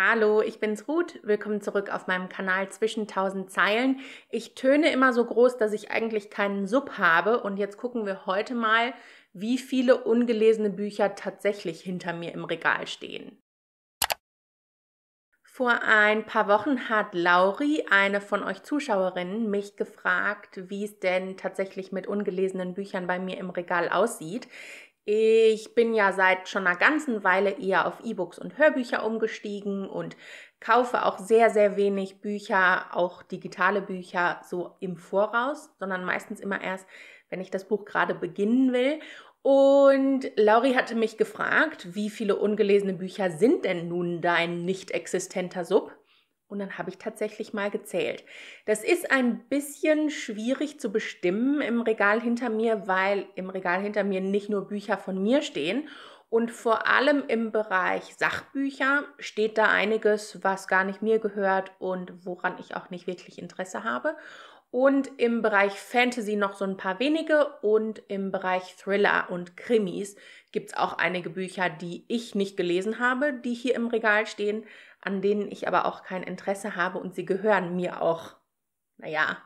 Hallo, ich bin's Ruth. Willkommen zurück auf meinem Kanal Zwischen 1000 Zeilen. Ich töne immer so groß, dass ich eigentlich keinen Sub habe und jetzt gucken wir heute mal, wie viele ungelesene Bücher tatsächlich hinter mir im Regal stehen. Vor ein paar Wochen hat Lauri, eine von euch Zuschauerinnen, mich gefragt, wie es denn tatsächlich mit ungelesenen Büchern bei mir im Regal aussieht. Ich bin ja seit schon einer ganzen Weile eher auf E-Books und Hörbücher umgestiegen und kaufe auch sehr, sehr wenig Bücher, auch digitale Bücher, so im Voraus, sondern meistens immer erst, wenn ich das Buch gerade beginnen will. Und Lauri hatte mich gefragt, wie viele ungelesene Bücher sind denn nun dein nicht existenter Sub? Und dann habe ich tatsächlich mal gezählt. Das ist ein bisschen schwierig zu bestimmen im Regal hinter mir, weil im Regal hinter mir nicht nur Bücher von mir stehen. Und vor allem im Bereich Sachbücher steht da einiges, was gar nicht mir gehört und woran ich auch nicht wirklich Interesse habe. Und im Bereich Fantasy noch so ein paar wenige und im Bereich Thriller und Krimis gibt es auch einige Bücher, die ich nicht gelesen habe, die hier im Regal stehen, an denen ich aber auch kein Interesse habe und sie gehören mir auch. Naja,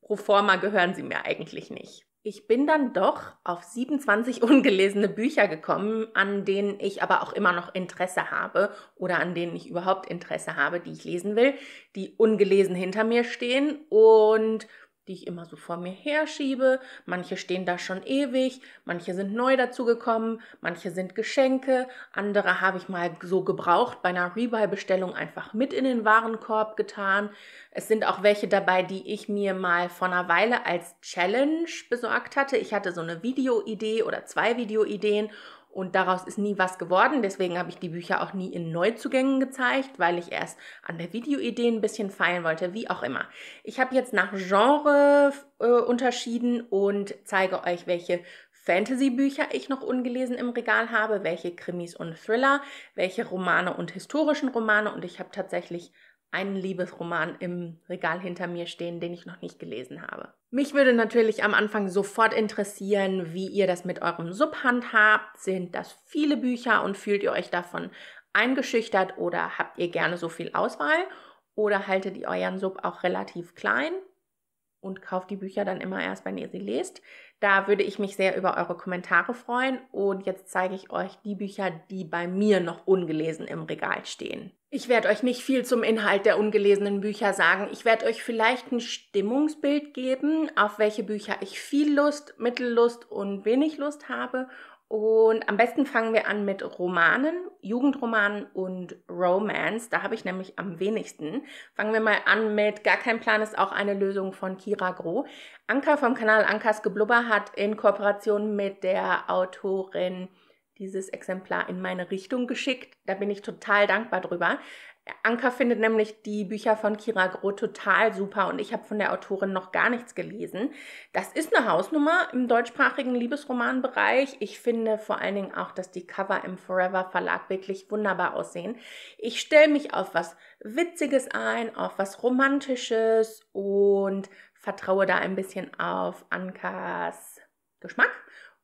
pro forma gehören sie mir eigentlich nicht. Ich bin dann doch auf 27 ungelesene Bücher gekommen, an denen ich aber auch immer noch Interesse habe oder an denen ich überhaupt Interesse habe, die ich lesen will, die ungelesen hinter mir stehen und die ich immer so vor mir herschiebe. Manche stehen da schon ewig, manche sind neu dazugekommen, manche sind Geschenke, andere habe ich mal so gebraucht bei einer Rebuy-Bestellung einfach mit in den Warenkorb getan. Es sind auch welche dabei, die ich mir mal vor einer Weile als Challenge besorgt hatte. Ich hatte so eine Videoidee oder zwei Videoideen und daraus ist nie was geworden. Deswegen habe ich die Bücher auch nie in Neuzugängen gezeigt, weil ich erst an der Videoidee ein bisschen feilen wollte, wie auch immer. Ich habe jetzt nach Genre äh, unterschieden und zeige euch, welche Fantasy-Bücher ich noch ungelesen im Regal habe, welche Krimis und Thriller, welche Romane und historischen Romane. Und ich habe tatsächlich einen Liebesroman im Regal hinter mir stehen, den ich noch nicht gelesen habe. Mich würde natürlich am Anfang sofort interessieren, wie ihr das mit eurem Sub handhabt. Sind das viele Bücher und fühlt ihr euch davon eingeschüchtert oder habt ihr gerne so viel Auswahl? Oder haltet ihr euren Sub auch relativ klein und kauft die Bücher dann immer erst, wenn ihr sie lest? Da würde ich mich sehr über eure Kommentare freuen und jetzt zeige ich euch die Bücher, die bei mir noch ungelesen im Regal stehen. Ich werde euch nicht viel zum Inhalt der ungelesenen Bücher sagen. Ich werde euch vielleicht ein Stimmungsbild geben, auf welche Bücher ich viel Lust, Mittellust und wenig Lust habe und am besten fangen wir an mit Romanen, Jugendromanen und Romance. Da habe ich nämlich am wenigsten. Fangen wir mal an mit Gar kein Plan ist auch eine Lösung von Kira Groh. Anka vom Kanal Ankas Geblubber hat in Kooperation mit der Autorin dieses Exemplar in meine Richtung geschickt. Da bin ich total dankbar drüber. Anka findet nämlich die Bücher von Kira Groth total super und ich habe von der Autorin noch gar nichts gelesen. Das ist eine Hausnummer im deutschsprachigen Liebesromanbereich. Ich finde vor allen Dingen auch, dass die Cover im Forever Verlag wirklich wunderbar aussehen. Ich stelle mich auf was Witziges ein, auf was Romantisches und vertraue da ein bisschen auf Ankas Geschmack.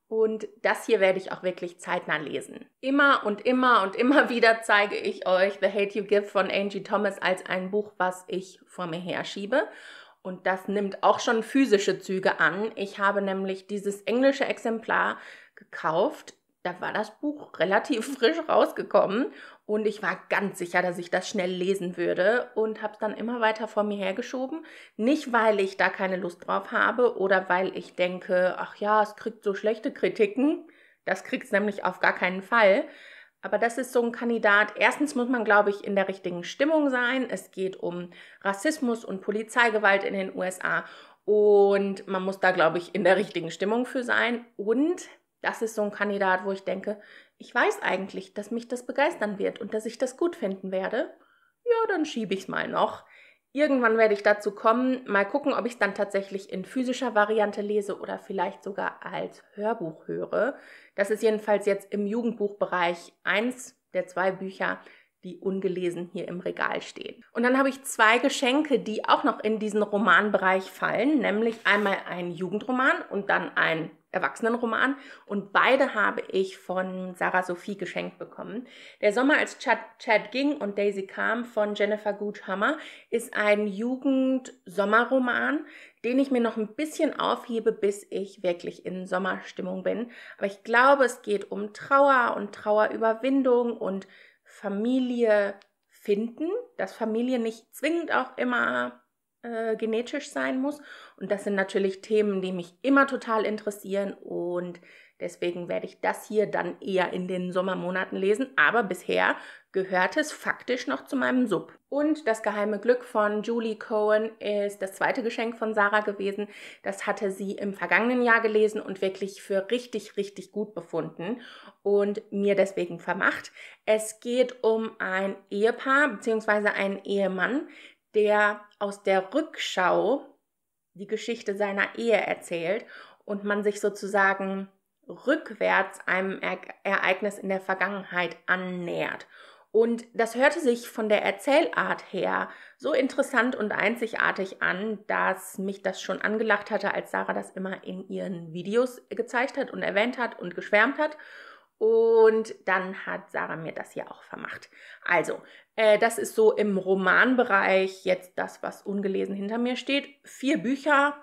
Und das hier werde ich auch wirklich zeitnah lesen. Immer und immer und immer wieder zeige ich euch The Hate You Give von Angie Thomas als ein Buch, was ich vor mir herschiebe. Und das nimmt auch schon physische Züge an. Ich habe nämlich dieses englische Exemplar gekauft. Da war das Buch relativ frisch rausgekommen und ich war ganz sicher, dass ich das schnell lesen würde und habe es dann immer weiter vor mir hergeschoben. Nicht, weil ich da keine Lust drauf habe oder weil ich denke, ach ja, es kriegt so schlechte Kritiken. Das kriegt es nämlich auf gar keinen Fall. Aber das ist so ein Kandidat. Erstens muss man, glaube ich, in der richtigen Stimmung sein. Es geht um Rassismus und Polizeigewalt in den USA. Und man muss da, glaube ich, in der richtigen Stimmung für sein. Und das ist so ein Kandidat, wo ich denke, ich weiß eigentlich, dass mich das begeistern wird und dass ich das gut finden werde, ja, dann schiebe ich's mal noch. Irgendwann werde ich dazu kommen, mal gucken, ob ich es dann tatsächlich in physischer Variante lese oder vielleicht sogar als Hörbuch höre. Das ist jedenfalls jetzt im Jugendbuchbereich eins der zwei Bücher, die ungelesen hier im Regal stehen. Und dann habe ich zwei Geschenke, die auch noch in diesen Romanbereich fallen, nämlich einmal ein Jugendroman und dann ein Erwachsenenroman. Und beide habe ich von Sarah Sophie geschenkt bekommen. Der Sommer, als Chad, Chad ging und Daisy kam von Jennifer Guthammer, ist ein Jugend-Sommerroman, den ich mir noch ein bisschen aufhebe, bis ich wirklich in Sommerstimmung bin. Aber ich glaube, es geht um Trauer und Trauerüberwindung und Familie finden, dass Familie nicht zwingend auch immer äh, genetisch sein muss. Und das sind natürlich Themen, die mich immer total interessieren und deswegen werde ich das hier dann eher in den Sommermonaten lesen. Aber bisher gehört es faktisch noch zu meinem Sub. Und das geheime Glück von Julie Cohen ist das zweite Geschenk von Sarah gewesen. Das hatte sie im vergangenen Jahr gelesen und wirklich für richtig, richtig gut befunden und mir deswegen vermacht. Es geht um ein Ehepaar bzw. einen Ehemann, der aus der Rückschau die Geschichte seiner Ehe erzählt und man sich sozusagen rückwärts einem e Ereignis in der Vergangenheit annähert. Und das hörte sich von der Erzählart her so interessant und einzigartig an, dass mich das schon angelacht hatte, als Sarah das immer in ihren Videos gezeigt hat und erwähnt hat und geschwärmt hat. Und dann hat Sarah mir das hier auch vermacht. Also, äh, das ist so im Romanbereich jetzt das, was ungelesen hinter mir steht. Vier Bücher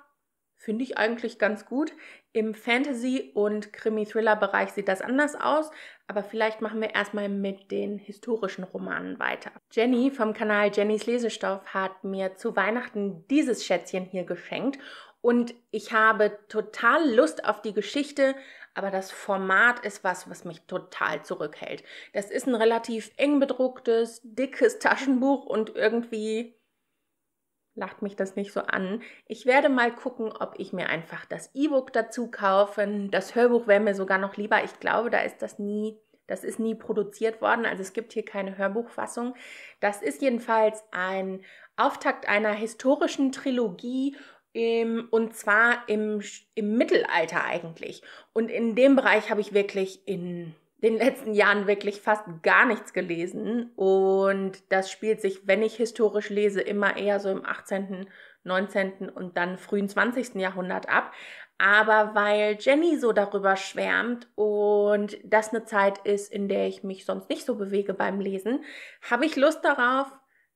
finde ich eigentlich ganz gut. Im Fantasy- und Krimi-Thriller-Bereich sieht das anders aus, aber vielleicht machen wir erstmal mit den historischen Romanen weiter. Jenny vom Kanal Jennys Lesestoff hat mir zu Weihnachten dieses Schätzchen hier geschenkt und ich habe total Lust auf die Geschichte aber das Format ist was, was mich total zurückhält. Das ist ein relativ eng bedrucktes, dickes Taschenbuch und irgendwie lacht mich das nicht so an. Ich werde mal gucken, ob ich mir einfach das E-Book dazu kaufe. Das Hörbuch wäre mir sogar noch lieber. Ich glaube, da ist das nie das ist nie produziert worden, also es gibt hier keine Hörbuchfassung. Das ist jedenfalls ein Auftakt einer historischen Trilogie im, und zwar im, im Mittelalter eigentlich. Und in dem Bereich habe ich wirklich in den letzten Jahren wirklich fast gar nichts gelesen. Und das spielt sich, wenn ich historisch lese, immer eher so im 18., 19. und dann frühen 20. Jahrhundert ab. Aber weil Jenny so darüber schwärmt und das eine Zeit ist, in der ich mich sonst nicht so bewege beim Lesen, habe ich Lust darauf,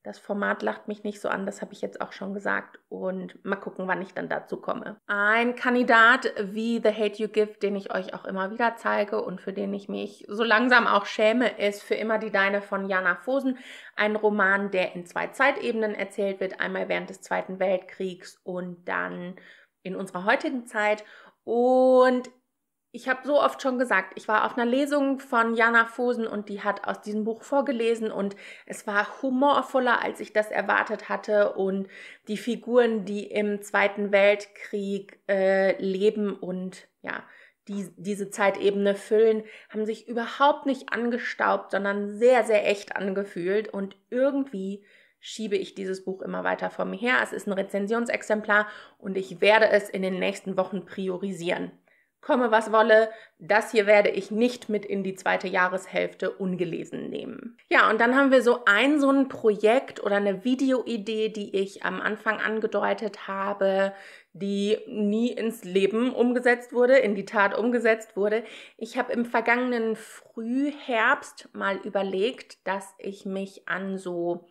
das Format lacht mich nicht so an, das habe ich jetzt auch schon gesagt. Und mal gucken, wann ich dann dazu komme. Ein Kandidat wie The Hate You Give, den ich euch auch immer wieder zeige und für den ich mich so langsam auch schäme, ist Für immer die Deine von Jana Fosen. Ein Roman, der in zwei Zeitebenen erzählt wird. Einmal während des Zweiten Weltkriegs und dann in unserer heutigen Zeit. Und ich habe so oft schon gesagt, ich war auf einer Lesung von Jana Fosen und die hat aus diesem Buch vorgelesen und es war humorvoller, als ich das erwartet hatte und die Figuren, die im Zweiten Weltkrieg äh, leben und ja, die, diese Zeitebene füllen, haben sich überhaupt nicht angestaubt, sondern sehr, sehr echt angefühlt und irgendwie schiebe ich dieses Buch immer weiter vor mir her. Es ist ein Rezensionsexemplar und ich werde es in den nächsten Wochen priorisieren komme was wolle, das hier werde ich nicht mit in die zweite Jahreshälfte ungelesen nehmen. Ja, und dann haben wir so ein so ein Projekt oder eine Videoidee, die ich am Anfang angedeutet habe, die nie ins Leben umgesetzt wurde, in die Tat umgesetzt wurde. Ich habe im vergangenen Frühherbst mal überlegt, dass ich mich an so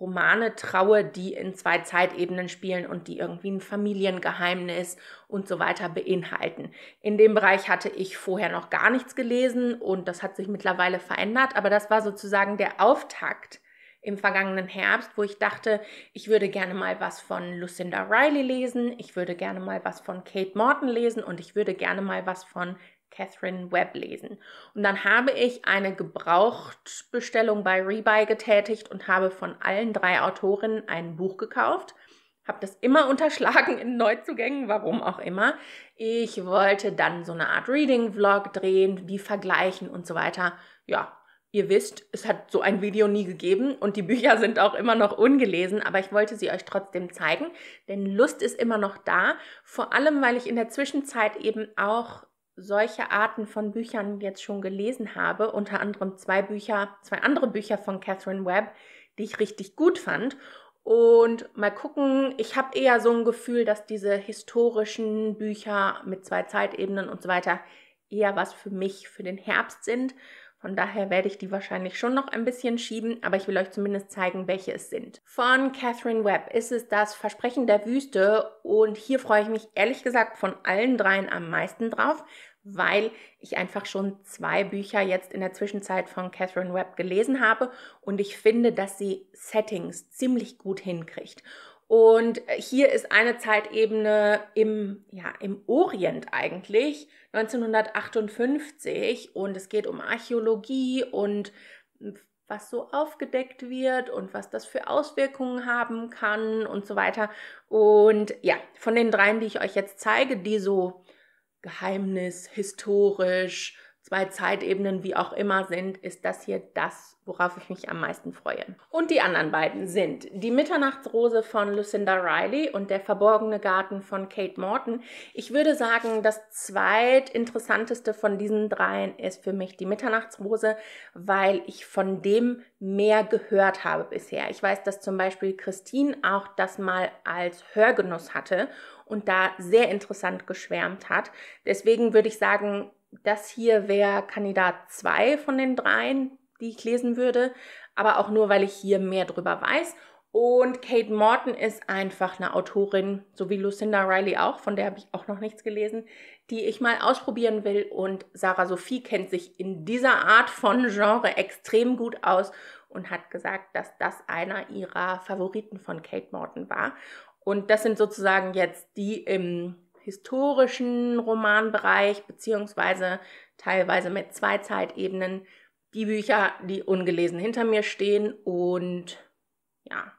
Romane traue, die in zwei Zeitebenen spielen und die irgendwie ein Familiengeheimnis und so weiter beinhalten. In dem Bereich hatte ich vorher noch gar nichts gelesen und das hat sich mittlerweile verändert, aber das war sozusagen der Auftakt im vergangenen Herbst, wo ich dachte, ich würde gerne mal was von Lucinda Riley lesen, ich würde gerne mal was von Kate Morton lesen und ich würde gerne mal was von Catherine Webb lesen. Und dann habe ich eine Gebrauchtbestellung bei Rebuy getätigt und habe von allen drei Autorinnen ein Buch gekauft. Habe das immer unterschlagen in Neuzugängen, warum auch immer. Ich wollte dann so eine Art Reading-Vlog drehen, die vergleichen und so weiter. Ja, ihr wisst, es hat so ein Video nie gegeben und die Bücher sind auch immer noch ungelesen, aber ich wollte sie euch trotzdem zeigen, denn Lust ist immer noch da, vor allem weil ich in der Zwischenzeit eben auch solche Arten von Büchern jetzt schon gelesen habe, unter anderem zwei Bücher, zwei andere Bücher von Catherine Webb, die ich richtig gut fand. Und mal gucken, ich habe eher so ein Gefühl, dass diese historischen Bücher mit zwei Zeitebenen und so weiter eher was für mich für den Herbst sind von daher werde ich die wahrscheinlich schon noch ein bisschen schieben, aber ich will euch zumindest zeigen, welche es sind. Von Catherine Webb ist es das Versprechen der Wüste und hier freue ich mich ehrlich gesagt von allen dreien am meisten drauf, weil ich einfach schon zwei Bücher jetzt in der Zwischenzeit von Catherine Webb gelesen habe und ich finde, dass sie Settings ziemlich gut hinkriegt. Und äh, hier ist eine Zeitebene im, ja, im Orient eigentlich, 1958. Und es geht um Archäologie und hm, was so aufgedeckt wird und was das für Auswirkungen haben kann und so weiter. Und ja, von den dreien, die ich euch jetzt zeige, die so Geheimnis, historisch, zwei Zeitebenen wie auch immer sind, ist das hier das, worauf ich mich am meisten freue. Und die anderen beiden sind Die Mitternachtsrose von Lucinda Riley und Der verborgene Garten von Kate Morton. Ich würde sagen, das zweitinteressanteste von diesen dreien ist für mich Die Mitternachtsrose, weil ich von dem mehr gehört habe bisher. Ich weiß, dass zum Beispiel Christine auch das mal als Hörgenuss hatte und da sehr interessant geschwärmt hat. Deswegen würde ich sagen, das hier wäre Kandidat 2 von den dreien, die ich lesen würde, aber auch nur, weil ich hier mehr drüber weiß. Und Kate Morton ist einfach eine Autorin, so wie Lucinda Riley auch, von der habe ich auch noch nichts gelesen, die ich mal ausprobieren will. Und Sarah Sophie kennt sich in dieser Art von Genre extrem gut aus und hat gesagt, dass das einer ihrer Favoriten von Kate Morton war. Und das sind sozusagen jetzt die im historischen Romanbereich, beziehungsweise teilweise mit zwei Zeitebenen, die Bücher, die ungelesen hinter mir stehen und ja,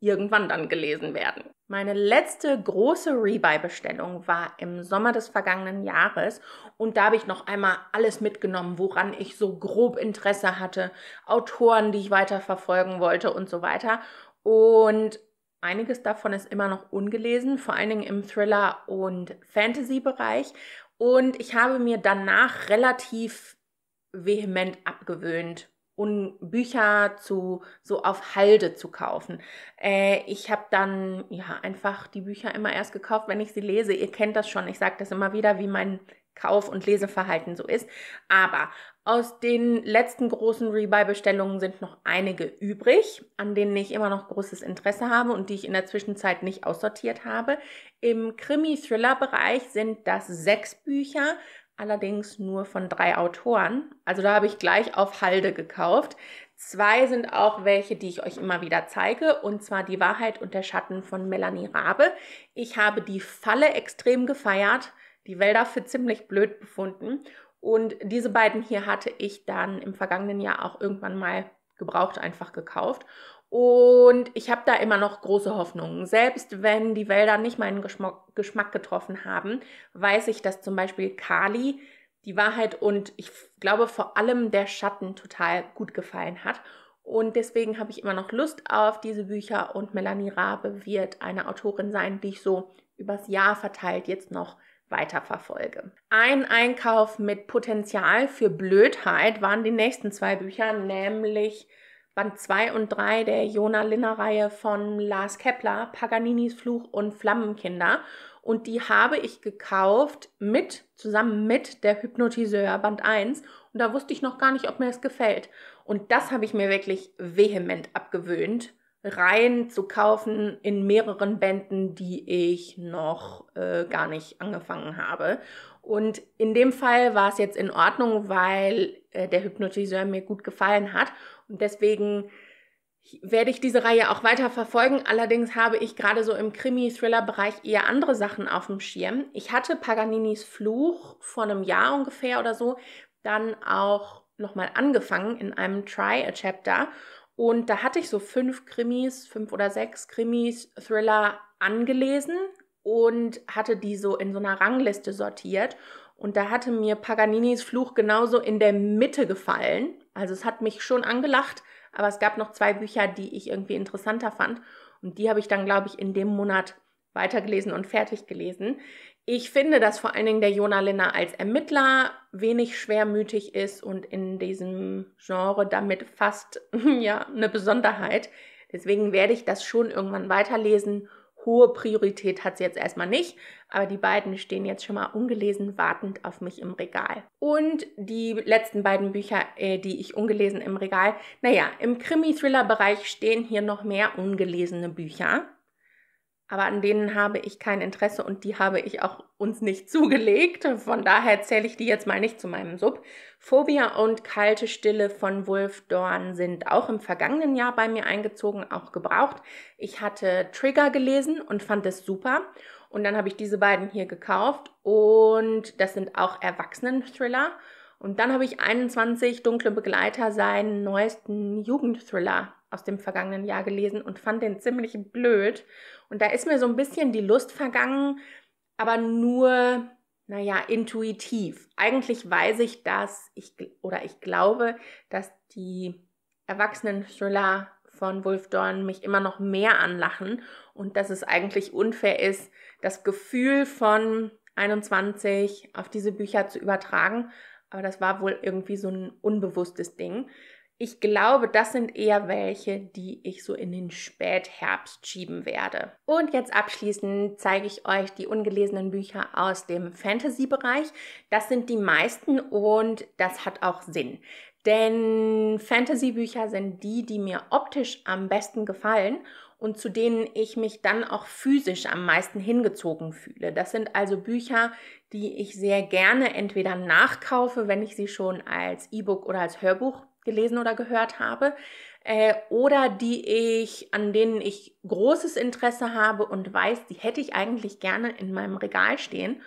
irgendwann dann gelesen werden. Meine letzte große Rebuy-Bestellung war im Sommer des vergangenen Jahres und da habe ich noch einmal alles mitgenommen, woran ich so grob Interesse hatte, Autoren, die ich weiter verfolgen wollte und so weiter. Und Einiges davon ist immer noch ungelesen, vor allen Dingen im Thriller- und Fantasy-Bereich. Und ich habe mir danach relativ vehement abgewöhnt, um Bücher zu so auf Halde zu kaufen. Äh, ich habe dann ja einfach die Bücher immer erst gekauft, wenn ich sie lese. Ihr kennt das schon. Ich sage das immer wieder, wie mein Kauf- und Leseverhalten so ist. Aber aus den letzten großen Rebuy-Bestellungen sind noch einige übrig, an denen ich immer noch großes Interesse habe und die ich in der Zwischenzeit nicht aussortiert habe. Im Krimi-Thriller-Bereich sind das sechs Bücher, allerdings nur von drei Autoren. Also da habe ich gleich auf Halde gekauft. Zwei sind auch welche, die ich euch immer wieder zeige, und zwar Die Wahrheit und der Schatten von Melanie Rabe. Ich habe die Falle extrem gefeiert, die Wälder für ziemlich blöd befunden und diese beiden hier hatte ich dann im vergangenen Jahr auch irgendwann mal gebraucht einfach gekauft. Und ich habe da immer noch große Hoffnungen. Selbst wenn die Wälder nicht meinen Geschmack getroffen haben, weiß ich, dass zum Beispiel Kali die Wahrheit und ich glaube vor allem der Schatten total gut gefallen hat. Und deswegen habe ich immer noch Lust auf diese Bücher und Melanie Rabe wird eine Autorin sein, die ich so übers Jahr verteilt jetzt noch weiterverfolge. Ein Einkauf mit Potenzial für Blödheit waren die nächsten zwei Bücher, nämlich Band 2 und 3 der Jona Linner Reihe von Lars Kepler, Paganinis Fluch und Flammenkinder. Und die habe ich gekauft mit, zusammen mit der Hypnotiseur Band 1. Und da wusste ich noch gar nicht, ob mir das gefällt. Und das habe ich mir wirklich vehement abgewöhnt Reihen zu kaufen in mehreren Bänden, die ich noch äh, gar nicht angefangen habe. Und in dem Fall war es jetzt in Ordnung, weil äh, der Hypnotiseur mir gut gefallen hat. Und deswegen werde ich diese Reihe auch weiter verfolgen. Allerdings habe ich gerade so im Krimi-Thriller-Bereich eher andere Sachen auf dem Schirm. Ich hatte Paganinis Fluch vor einem Jahr ungefähr oder so dann auch nochmal angefangen in einem Try-A-Chapter und da hatte ich so fünf Krimis, fünf oder sechs Krimis, Thriller angelesen und hatte die so in so einer Rangliste sortiert. Und da hatte mir Paganinis Fluch genauso in der Mitte gefallen. Also es hat mich schon angelacht, aber es gab noch zwei Bücher, die ich irgendwie interessanter fand. Und die habe ich dann, glaube ich, in dem Monat weitergelesen und fertig gelesen. Ich finde, dass vor allen Dingen der Jona Linner als Ermittler wenig schwermütig ist und in diesem Genre damit fast ja, eine Besonderheit. Deswegen werde ich das schon irgendwann weiterlesen. Hohe Priorität hat sie jetzt erstmal nicht, aber die beiden stehen jetzt schon mal ungelesen wartend auf mich im Regal. Und die letzten beiden Bücher, äh, die ich ungelesen im Regal, naja, im Krimi-Thriller-Bereich stehen hier noch mehr ungelesene Bücher aber an denen habe ich kein Interesse und die habe ich auch uns nicht zugelegt. Von daher zähle ich die jetzt mal nicht zu meinem Sub. Phobia und kalte Stille von Wolfdorn sind auch im vergangenen Jahr bei mir eingezogen, auch gebraucht. Ich hatte Trigger gelesen und fand es super. Und dann habe ich diese beiden hier gekauft und das sind auch Erwachsenen-Thriller. Und dann habe ich 21 Dunkle Begleiter seinen neuesten Jugendthriller aus dem vergangenen Jahr gelesen und fand den ziemlich blöd. Und da ist mir so ein bisschen die Lust vergangen, aber nur, naja, intuitiv. Eigentlich weiß ich, dass ich oder ich glaube, dass die Erwachsenen-Thriller von Wolf Dorn mich immer noch mehr anlachen und dass es eigentlich unfair ist, das Gefühl von 21 auf diese Bücher zu übertragen. Aber das war wohl irgendwie so ein unbewusstes Ding. Ich glaube, das sind eher welche, die ich so in den Spätherbst schieben werde. Und jetzt abschließend zeige ich euch die ungelesenen Bücher aus dem Fantasy-Bereich. Das sind die meisten und das hat auch Sinn. Denn Fantasy-Bücher sind die, die mir optisch am besten gefallen und zu denen ich mich dann auch physisch am meisten hingezogen fühle. Das sind also Bücher, die ich sehr gerne entweder nachkaufe, wenn ich sie schon als E-Book oder als Hörbuch gelesen oder gehört habe äh, oder die ich, an denen ich großes Interesse habe und weiß, die hätte ich eigentlich gerne in meinem Regal stehen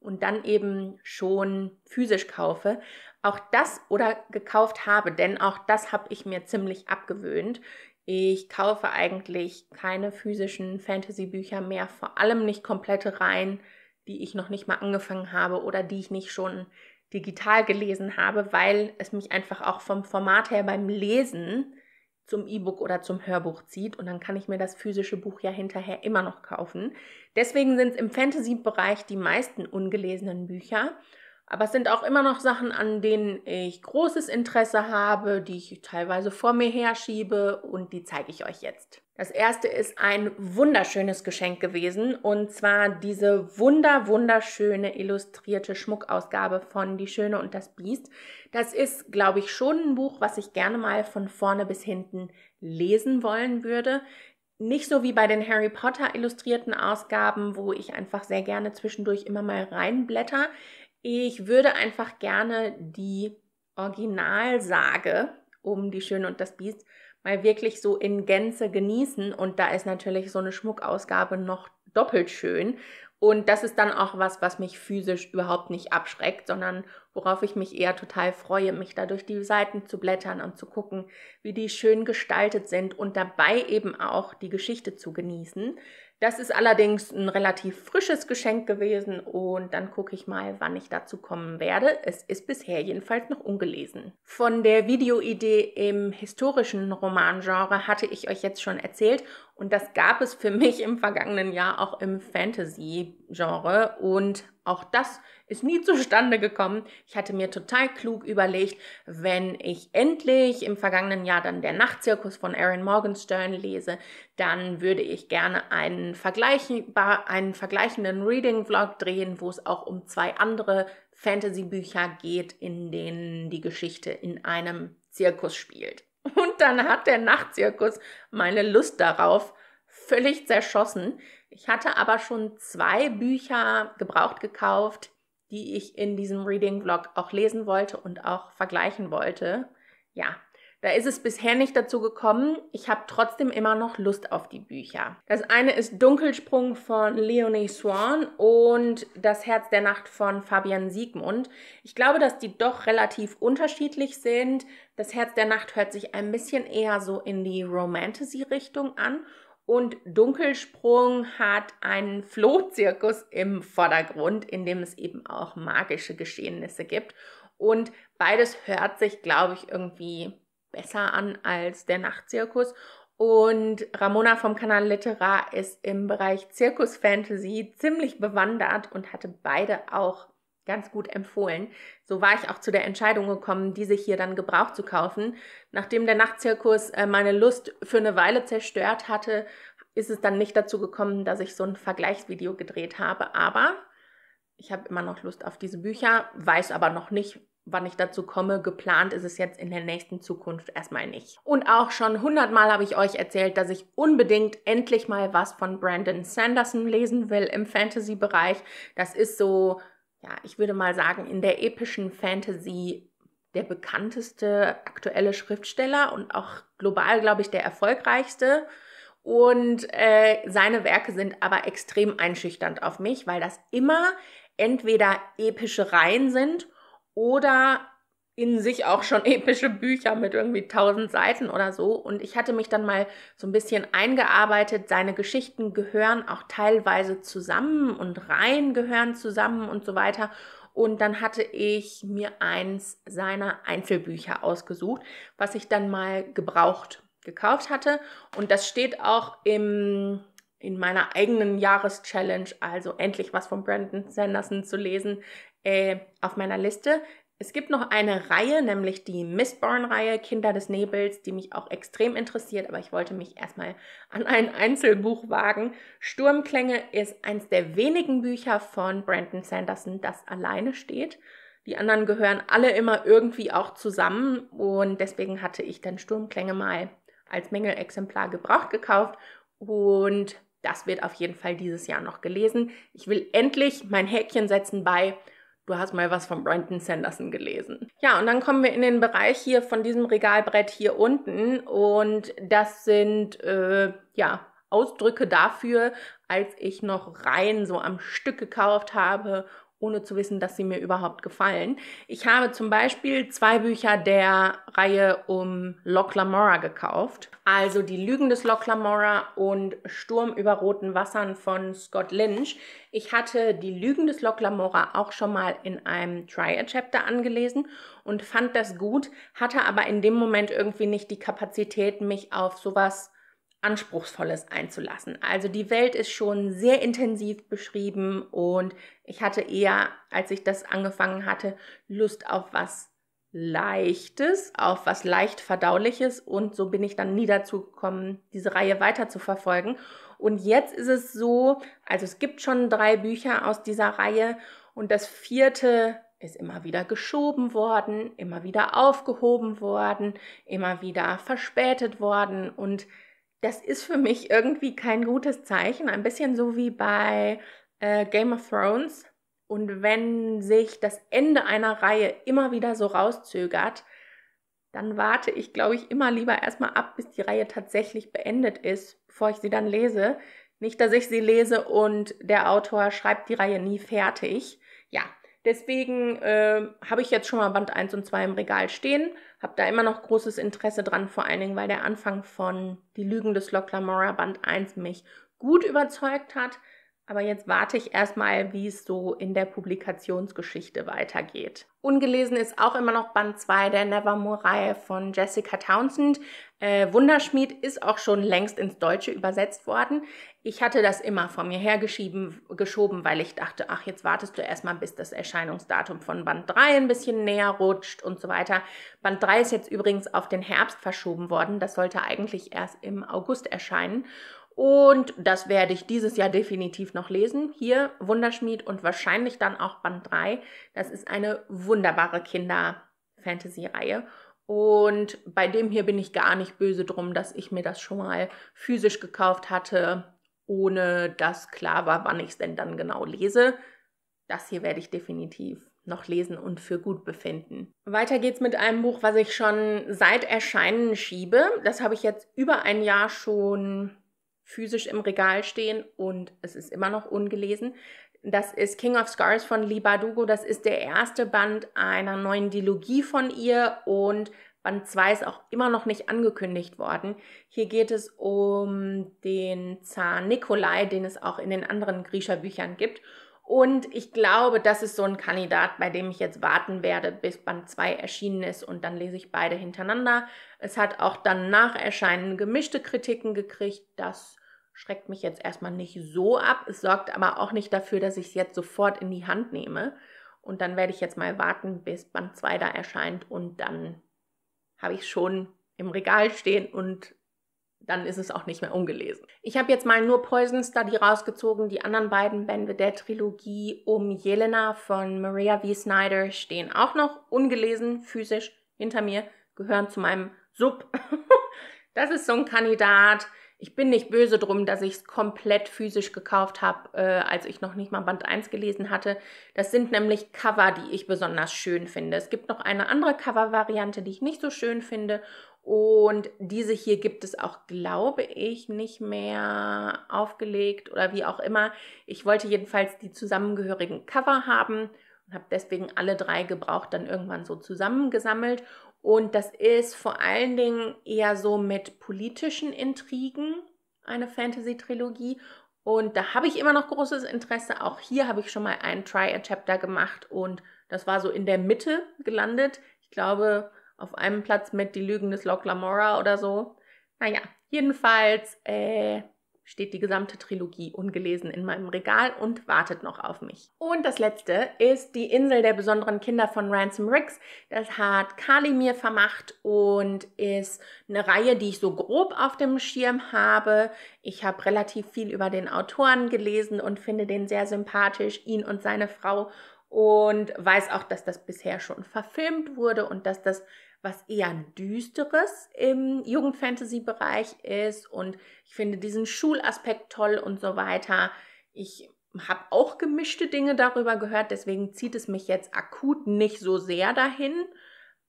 und dann eben schon physisch kaufe, auch das oder gekauft habe, denn auch das habe ich mir ziemlich abgewöhnt. Ich kaufe eigentlich keine physischen Fantasy-Bücher mehr, vor allem nicht komplette Reihen, die ich noch nicht mal angefangen habe oder die ich nicht schon digital gelesen habe, weil es mich einfach auch vom Format her beim Lesen zum E-Book oder zum Hörbuch zieht und dann kann ich mir das physische Buch ja hinterher immer noch kaufen. Deswegen sind es im Fantasy-Bereich die meisten ungelesenen Bücher aber es sind auch immer noch Sachen, an denen ich großes Interesse habe, die ich teilweise vor mir herschiebe und die zeige ich euch jetzt. Das erste ist ein wunderschönes Geschenk gewesen und zwar diese wunder wunderschöne illustrierte Schmuckausgabe von Die Schöne und das Biest. Das ist, glaube ich, schon ein Buch, was ich gerne mal von vorne bis hinten lesen wollen würde. Nicht so wie bei den Harry Potter illustrierten Ausgaben, wo ich einfach sehr gerne zwischendurch immer mal reinblätter. Ich würde einfach gerne die Originalsage um die Schöne und das Biest mal wirklich so in Gänze genießen. Und da ist natürlich so eine Schmuckausgabe noch doppelt schön. Und das ist dann auch was, was mich physisch überhaupt nicht abschreckt, sondern worauf ich mich eher total freue, mich da durch die Seiten zu blättern und zu gucken, wie die schön gestaltet sind und dabei eben auch die Geschichte zu genießen. Das ist allerdings ein relativ frisches Geschenk gewesen und dann gucke ich mal, wann ich dazu kommen werde. Es ist bisher jedenfalls noch ungelesen. Von der Videoidee im historischen Romangenre hatte ich euch jetzt schon erzählt und das gab es für mich im vergangenen Jahr auch im Fantasy-Genre. Und auch das ist nie zustande gekommen. Ich hatte mir total klug überlegt, wenn ich endlich im vergangenen Jahr dann der Nachtzirkus von Aaron Morgenstern lese, dann würde ich gerne einen, vergleichbar, einen vergleichenden Reading-Vlog drehen, wo es auch um zwei andere Fantasy-Bücher geht, in denen die Geschichte in einem Zirkus spielt. Und dann hat der Nachtzirkus meine Lust darauf völlig zerschossen. Ich hatte aber schon zwei Bücher gebraucht gekauft, die ich in diesem Reading-Vlog auch lesen wollte und auch vergleichen wollte. Ja, da ist es bisher nicht dazu gekommen. Ich habe trotzdem immer noch Lust auf die Bücher. Das eine ist Dunkelsprung von Leonie Swan und Das Herz der Nacht von Fabian Siegmund. Ich glaube, dass die doch relativ unterschiedlich sind. Das Herz der Nacht hört sich ein bisschen eher so in die Romantasy-Richtung an. Und Dunkelsprung hat einen Flohzirkus im Vordergrund, in dem es eben auch magische Geschehnisse gibt. Und beides hört sich, glaube ich, irgendwie besser an als der Nachtzirkus. Und Ramona vom Kanal Litera ist im Bereich Zirkus Fantasy ziemlich bewandert und hatte beide auch ganz gut empfohlen. So war ich auch zu der Entscheidung gekommen, diese hier dann gebraucht zu kaufen. Nachdem der Nachtzirkus äh, meine Lust für eine Weile zerstört hatte, ist es dann nicht dazu gekommen, dass ich so ein Vergleichsvideo gedreht habe. Aber ich habe immer noch Lust auf diese Bücher, weiß aber noch nicht, wann ich dazu komme. Geplant ist es jetzt in der nächsten Zukunft erstmal nicht. Und auch schon hundertmal habe ich euch erzählt, dass ich unbedingt endlich mal was von Brandon Sanderson lesen will im Fantasy-Bereich. Das ist so, ja, ich würde mal sagen, in der epischen Fantasy der bekannteste aktuelle Schriftsteller und auch global, glaube ich, der erfolgreichste. Und äh, seine Werke sind aber extrem einschüchternd auf mich, weil das immer entweder epische Reihen sind oder in sich auch schon epische Bücher mit irgendwie tausend Seiten oder so. Und ich hatte mich dann mal so ein bisschen eingearbeitet. Seine Geschichten gehören auch teilweise zusammen und Reihen gehören zusammen und so weiter. Und dann hatte ich mir eins seiner Einzelbücher ausgesucht, was ich dann mal gebraucht gekauft hatte. Und das steht auch im, in meiner eigenen Jahreschallenge, also endlich was von Brandon Sanderson zu lesen, äh, auf meiner Liste. Es gibt noch eine Reihe, nämlich die Mistborn-Reihe Kinder des Nebels, die mich auch extrem interessiert, aber ich wollte mich erstmal an ein Einzelbuch wagen. Sturmklänge ist eins der wenigen Bücher von Brandon Sanderson, das alleine steht. Die anderen gehören alle immer irgendwie auch zusammen und deswegen hatte ich dann Sturmklänge mal als Mängelexemplar gebraucht gekauft und das wird auf jeden Fall dieses Jahr noch gelesen. Ich will endlich mein Häkchen setzen bei du hast mal was von Brandon Sanderson gelesen. Ja, und dann kommen wir in den Bereich hier von diesem Regalbrett hier unten und das sind äh, ja Ausdrücke dafür, als ich noch rein so am Stück gekauft habe ohne zu wissen, dass sie mir überhaupt gefallen. Ich habe zum Beispiel zwei Bücher der Reihe um Loch Lamora gekauft. Also Die Lügen des Loch Lamora und Sturm über roten Wassern von Scott Lynch. Ich hatte Die Lügen des Loch Lamora auch schon mal in einem Trial-Chapter angelesen und fand das gut, hatte aber in dem Moment irgendwie nicht die Kapazität, mich auf sowas Anspruchsvolles einzulassen. Also die Welt ist schon sehr intensiv beschrieben und ich hatte eher, als ich das angefangen hatte, Lust auf was Leichtes, auf was leicht verdauliches und so bin ich dann nie dazu gekommen, diese Reihe weiter zu verfolgen. Und jetzt ist es so, also es gibt schon drei Bücher aus dieser Reihe und das vierte ist immer wieder geschoben worden, immer wieder aufgehoben worden, immer wieder verspätet worden und das ist für mich irgendwie kein gutes Zeichen. Ein bisschen so wie bei äh, Game of Thrones. Und wenn sich das Ende einer Reihe immer wieder so rauszögert, dann warte ich, glaube ich, immer lieber erstmal ab, bis die Reihe tatsächlich beendet ist, bevor ich sie dann lese. Nicht, dass ich sie lese und der Autor schreibt die Reihe nie fertig. Ja, Deswegen äh, habe ich jetzt schon mal Band 1 und 2 im Regal stehen, habe da immer noch großes Interesse dran, vor allen Dingen, weil der Anfang von Die Lügen des Locklamora Band 1 mich gut überzeugt hat. Aber jetzt warte ich erstmal, wie es so in der Publikationsgeschichte weitergeht. Ungelesen ist auch immer noch Band 2 der Nevermore-Reihe von Jessica Townsend. Äh, Wunderschmied ist auch schon längst ins Deutsche übersetzt worden. Ich hatte das immer vor mir hergeschoben, geschoben, weil ich dachte, ach, jetzt wartest du erstmal, bis das Erscheinungsdatum von Band 3 ein bisschen näher rutscht und so weiter. Band 3 ist jetzt übrigens auf den Herbst verschoben worden. Das sollte eigentlich erst im August erscheinen. Und das werde ich dieses Jahr definitiv noch lesen. Hier Wunderschmied und wahrscheinlich dann auch Band 3. Das ist eine wunderbare Kinder-Fantasy-Reihe. Und bei dem hier bin ich gar nicht böse drum, dass ich mir das schon mal physisch gekauft hatte, ohne dass klar war, wann ich es denn dann genau lese. Das hier werde ich definitiv noch lesen und für gut befinden. Weiter geht's mit einem Buch, was ich schon seit Erscheinen schiebe. Das habe ich jetzt über ein Jahr schon physisch im Regal stehen und es ist immer noch ungelesen. Das ist King of Scars von Lee Bardugo. Das ist der erste Band einer neuen Dilogie von ihr und Band 2 ist auch immer noch nicht angekündigt worden. Hier geht es um den Zar Nikolai, den es auch in den anderen Griecher Büchern gibt. Und ich glaube, das ist so ein Kandidat, bei dem ich jetzt warten werde, bis Band 2 erschienen ist und dann lese ich beide hintereinander. Es hat auch dann nach Erscheinen gemischte Kritiken gekriegt. Das schreckt mich jetzt erstmal nicht so ab. Es sorgt aber auch nicht dafür, dass ich es jetzt sofort in die Hand nehme. Und dann werde ich jetzt mal warten, bis Band 2 da erscheint und dann habe ich schon im Regal stehen und dann ist es auch nicht mehr ungelesen. Ich habe jetzt mal nur Poison Study rausgezogen. Die anderen beiden Bände der Trilogie um Jelena von Maria V. Snyder stehen auch noch ungelesen, physisch hinter mir, gehören zu meinem Sub. das ist so ein Kandidat. Ich bin nicht böse drum, dass ich es komplett physisch gekauft habe, äh, als ich noch nicht mal Band 1 gelesen hatte. Das sind nämlich Cover, die ich besonders schön finde. Es gibt noch eine andere Cover-Variante, die ich nicht so schön finde. Und diese hier gibt es auch, glaube ich, nicht mehr aufgelegt oder wie auch immer. Ich wollte jedenfalls die zusammengehörigen Cover haben und habe deswegen alle drei gebraucht dann irgendwann so zusammengesammelt. Und das ist vor allen Dingen eher so mit politischen Intrigen eine Fantasy-Trilogie. Und da habe ich immer noch großes Interesse. Auch hier habe ich schon mal einen Try-A-Chapter gemacht und das war so in der Mitte gelandet. Ich glaube, auf einem Platz mit Die Lügen des Loch Lamora oder so. Naja, jedenfalls äh, steht die gesamte Trilogie ungelesen in meinem Regal und wartet noch auf mich. Und das letzte ist Die Insel der besonderen Kinder von Ransom Ricks. Das hat Kali mir vermacht und ist eine Reihe, die ich so grob auf dem Schirm habe. Ich habe relativ viel über den Autoren gelesen und finde den sehr sympathisch, ihn und seine Frau. Und weiß auch, dass das bisher schon verfilmt wurde und dass das was eher ein düsteres im Jugendfantasy-Bereich ist. Und ich finde diesen Schulaspekt toll und so weiter. Ich habe auch gemischte Dinge darüber gehört, deswegen zieht es mich jetzt akut nicht so sehr dahin.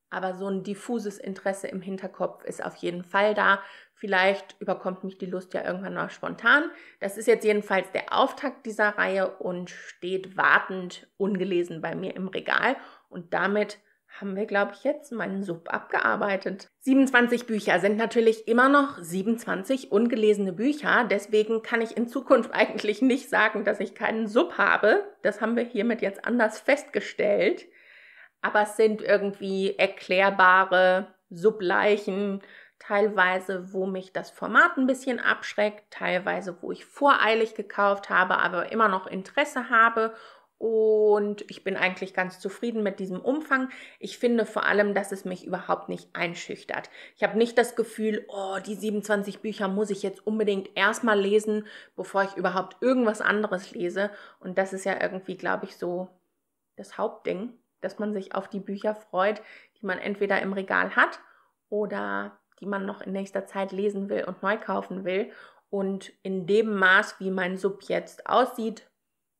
Aber so ein diffuses Interesse im Hinterkopf ist auf jeden Fall da. Vielleicht überkommt mich die Lust ja irgendwann noch spontan. Das ist jetzt jedenfalls der Auftakt dieser Reihe und steht wartend ungelesen bei mir im Regal. Und damit haben wir, glaube ich, jetzt meinen Sub abgearbeitet. 27 Bücher sind natürlich immer noch 27 ungelesene Bücher. Deswegen kann ich in Zukunft eigentlich nicht sagen, dass ich keinen Sub habe. Das haben wir hiermit jetzt anders festgestellt. Aber es sind irgendwie erklärbare Subleichen, teilweise, wo mich das Format ein bisschen abschreckt, teilweise, wo ich voreilig gekauft habe, aber immer noch Interesse habe und ich bin eigentlich ganz zufrieden mit diesem Umfang. Ich finde vor allem, dass es mich überhaupt nicht einschüchtert. Ich habe nicht das Gefühl, oh, die 27 Bücher muss ich jetzt unbedingt erstmal lesen, bevor ich überhaupt irgendwas anderes lese. Und das ist ja irgendwie, glaube ich, so das Hauptding, dass man sich auf die Bücher freut, die man entweder im Regal hat oder die man noch in nächster Zeit lesen will und neu kaufen will. Und in dem Maß, wie mein Sub jetzt aussieht,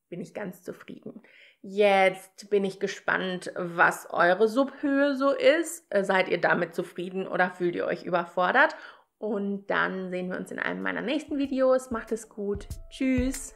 bin ich ganz zufrieden. Jetzt bin ich gespannt, was eure Subhöhe so ist. Äh, seid ihr damit zufrieden oder fühlt ihr euch überfordert? Und dann sehen wir uns in einem meiner nächsten Videos. Macht es gut. Tschüss.